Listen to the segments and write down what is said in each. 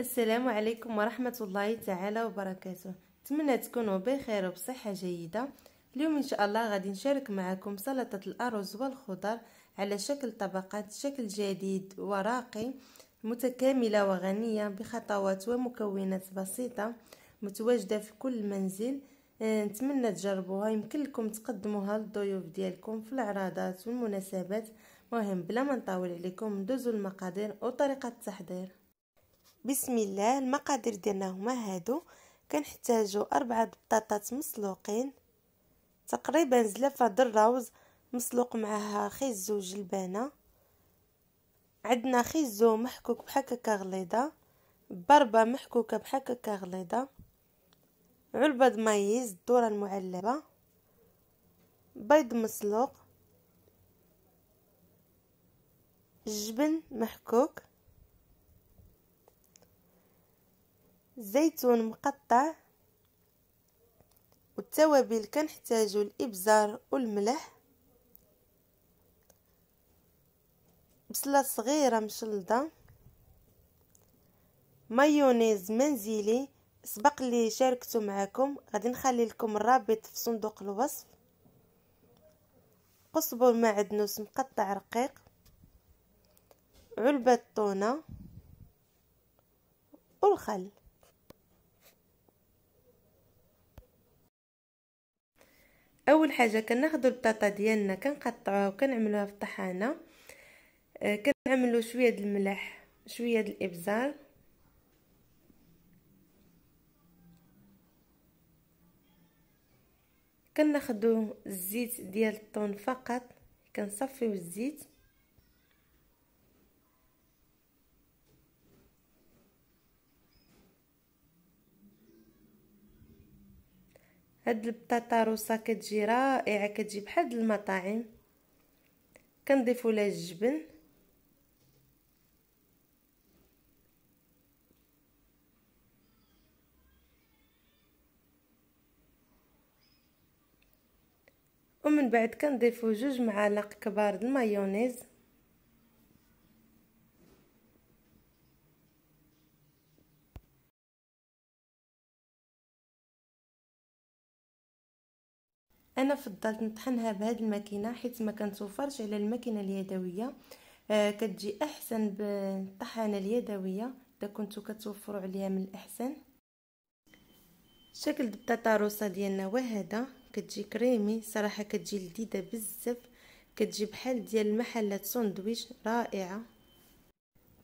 السلام عليكم ورحمة الله تعالى وبركاته نتمنى تكونوا بخير وبصحة جيدة اليوم إن شاء الله غادي نشارك معكم سلطة الأرز والخضر على شكل طبقات شكل جديد وراقي متكاملة وغنية بخطوات ومكونات بسيطة متواجدة في كل منزل آه، نتمنى تجربوها يمكن لكم تقدموها للضيوف ديالكم في العراضات والمناسبات مهم بلا ما نطول عليكم ندوزو المقادير وطريقة التحضير بسم الله المقادير ديالنا هما هادو كنحتاجو أربعة بطاطات مسلوقين تقريبا زلافة د مسلوق معها خيزو جلبانة عندنا خيزو محكوك بحال هكا غليظه بربه محكوكه بحال هكا غليظه علبه مايز الدورة المعلبه بيض مسلوق جبن محكوك زيتون مقطع والتوابل كنحتاجو الابزار والملح بصله صغيره مشلضه مايونيز منزلي سبق لي شاركته معكم غادي نخلي لكم الرابط في صندوق الوصف قصبر معدنوس مقطع رقيق علبه طونه والخل اول حاجه كناخذ البطاطا ديالنا كنقطعوها وكنعملوها في الطحانه آه كنعملو شويه د الملح شويه د الابزار كناخذوا الزيت ديال الطون فقط كنصفيو الزيت هاد البطاطا روسا كتجي رائعه كتجي بحال المطاعم كنضيفوا لها الجبن ومن بعد كنضيفوا جوج معالق كبار د المايونيز انا فضلت نطحنها بهاد الماكينه حيت ما كنتوفرش على الماكينه اليدويه آه كتجي احسن بالطحانه اليدويه اذا كنتو كتوفروا عليها من الاحسن شكل البطاطا روسا ديالنا وهذا كتجي كريمي صراحه كتجي لذيذه بزاف كتجي بحال ديال المحلات سندويش رائعه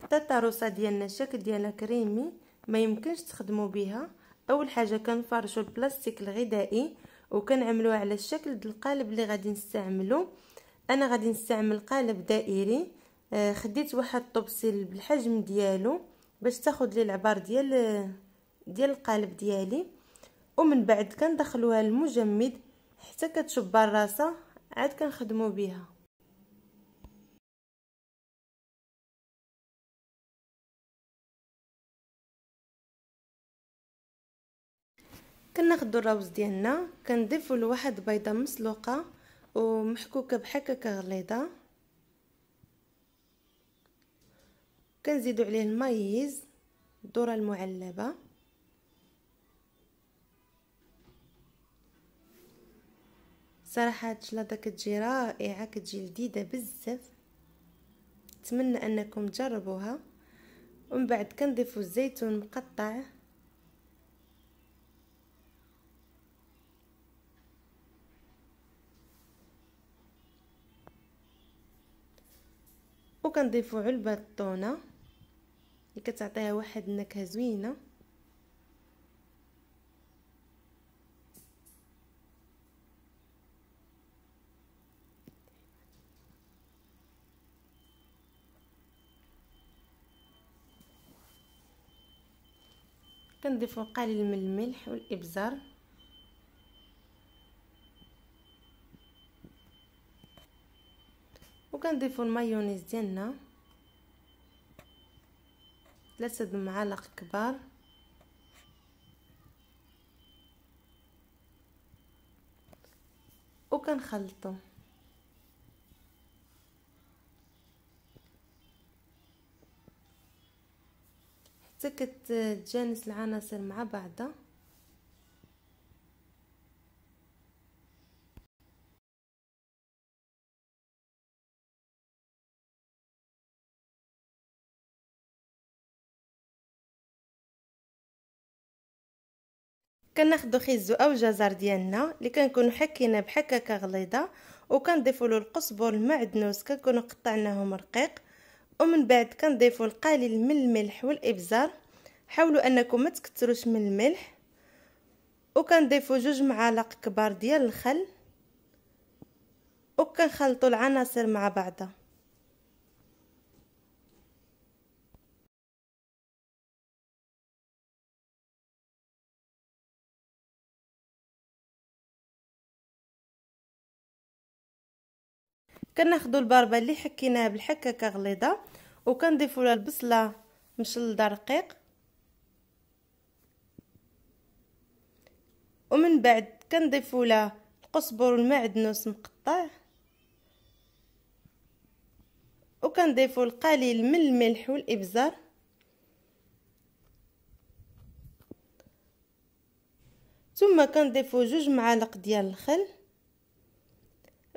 البطاطا روسا ديالنا الشكل ديالها كريمي ما يمكنش تخدموا بها اول حاجه كنفرشوا البلاستيك الغذائي وكنعملوها على الشكل ديال القالب اللي غادي نستعملو انا غادي نستعمل قالب دائري آه خديت واحد الطوبسيل بالحجم ديالو باش تاخد لي العبار ديال ديال القالب ديالي ومن بعد كندخلوها المجمد حتى كتشبر راسها عاد كنخدمو بها كناخدو الروز ديالنا كنضيفو لواحد بيضه مسلوقه ومحكوكه بحال هكا غليظه كنزيدو عليه المايز الذره المعلبه صراحه هاد الشلاضه كتجي رائعه كتجي لذيذه بزاف نتمنى انكم تجربوها ومن بعد كنضيفو الزيتون مقطع كنضيفو علبه الطونه اللي كتعطيها واحد النكهه زوينه كنضيفو قليل من الملح والابزار وكنضيفوا المايونيز ديالنا ثلاثة د المعالق كبار وكنخلطوا حتى كتجانس العناصر مع بعضها كناخدو خيزو او جزر ديالنا اللي كنكونو حكينا بحال هكا غليظه وكنضيفوا له القزبر المعدنوس كنكونو قطعناهم رقيق ومن بعد كنضيفو القليل من الملح والابزار حاولوا انكم ما تكثروش من الملح وكنضيفوا جوج معالق كبار ديال الخل وكنخلطوا العناصر مع بعضها كناخذوا البربه اللي حكيناها بالحكاكه هكا غليظه وكنضيفوا لها البصله مشلده رقيق ومن بعد كنضيفوا لها القزبر والمعدنوس مقطع وكنضيفوا القليل من الملح والابزار ثم كنضيفوا جوج معالق ديال الخل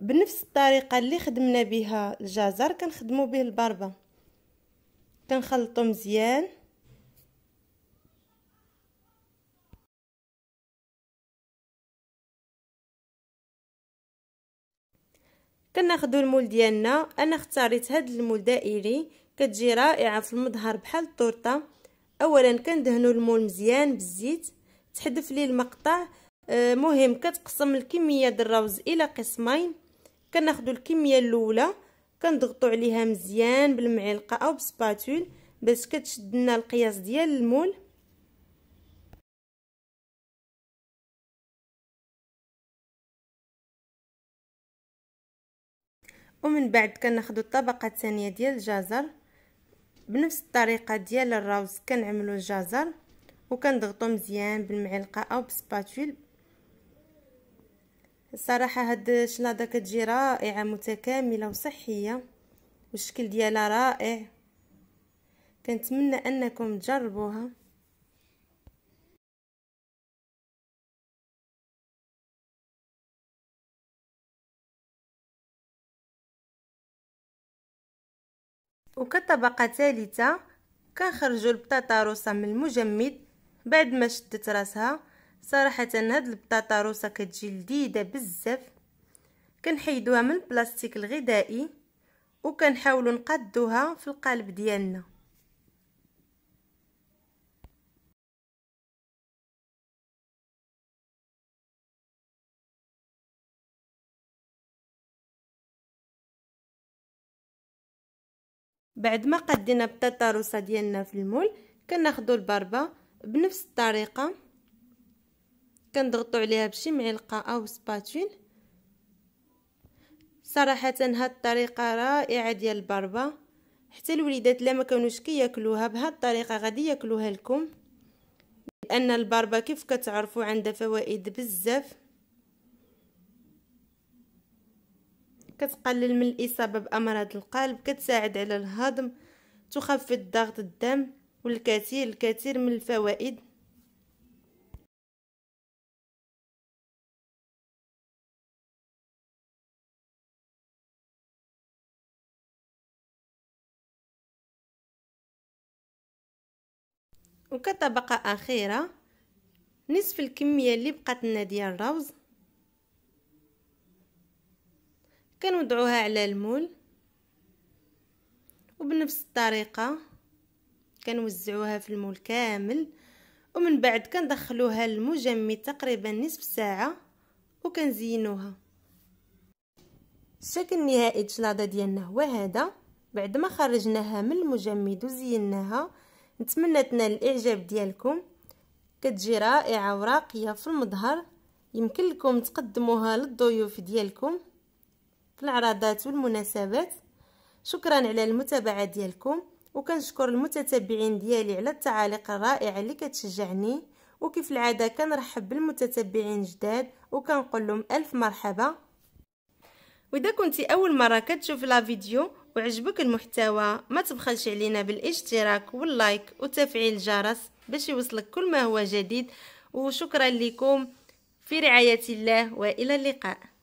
بنفس الطريقه اللي خدمنا بها الجزر كنخدمو به البربه كنخلطو مزيان كناخذوا المول ديالنا انا اختاريت هاد المول دائري كتجي رائعه في المظهر بحال التورته اولا كندهنوا المول مزيان بالزيت تحدف لي المقطع آه، مهم كتقسم الكميه ديال الروز الى قسمين كناخدو الكميه الاولى كنضغطو عليها مزيان بالمعلقه او بسباتول باش كتشد لنا القياس ديال المول ومن بعد كناخدو الطبقه الثانيه ديال الجزر بنفس الطريقه ديال الروز كنعملو الجزر وكنضغطوا مزيان بالمعلقه او بسباتول الصراحه هاد الشلاضه كتجي رائعه متكامله وصحيه والشكل ديالها رائع كنتمنى انكم تجربوها وكطبقه ثالثه كنخرجوا البطاطا روسا من المجمد بعد ما شدت راسها صراحه هاد البطاطا روسا كتجي لذيذه بزاف كنحيدوها من البلاستيك الغذائي وكنحاولوا نقادوها في القالب ديالنا بعد ما قدينا بطاطا روسا ديالنا في المول كناخذوا البربه بنفس الطريقه كنضغطوا عليها بشي معلقه او سباتول صراحه هاد الطريقه رائعه ديال البربه حتى الوليدات لا ما كانوش كياكلوها بهاد الطريقه غادي ياكلوها لكم لان البربه كيف كتعرفوا عندها فوائد بزاف كتقلل من الاصابه بامراض القلب كتساعد على الهضم تخفض ضغط الدم والكثير الكثير من الفوائد وكطبقة أخيرة نصف الكمية اللي بقات لنا ديال الروز كنوضعوها على المول وبنفس الطريقة كنوزعوها في المول كامل ومن بعد كندخلوها للمجمد تقريبا نصف ساعة وكنزينوها الشكل النهائي ديالنا هو هذا بعد ما خرجناها من المجمد وزيناها نتمنى تنال الاعجاب ديالكم كتجي رائعه وراقيه في المظهر يمكن لكم تقدموها للضيوف ديالكم في العرضات والمناسبات شكرا على المتابعه ديالكم وكنشكر المتتبعين ديالي على التعاليق الرائعه اللي كتشجعني وكيف العاده كنرحب بالمتتبعين جداد وكنقول لهم الف مرحبا واذا كنتي اول مره كتشوف لا فيديو وعجبك المحتوى ما تبخلش علينا بالاشتراك واللايك وتفعيل الجرس باش يوصلك كل ما هو جديد وشكرا لكم في رعاية الله وإلى اللقاء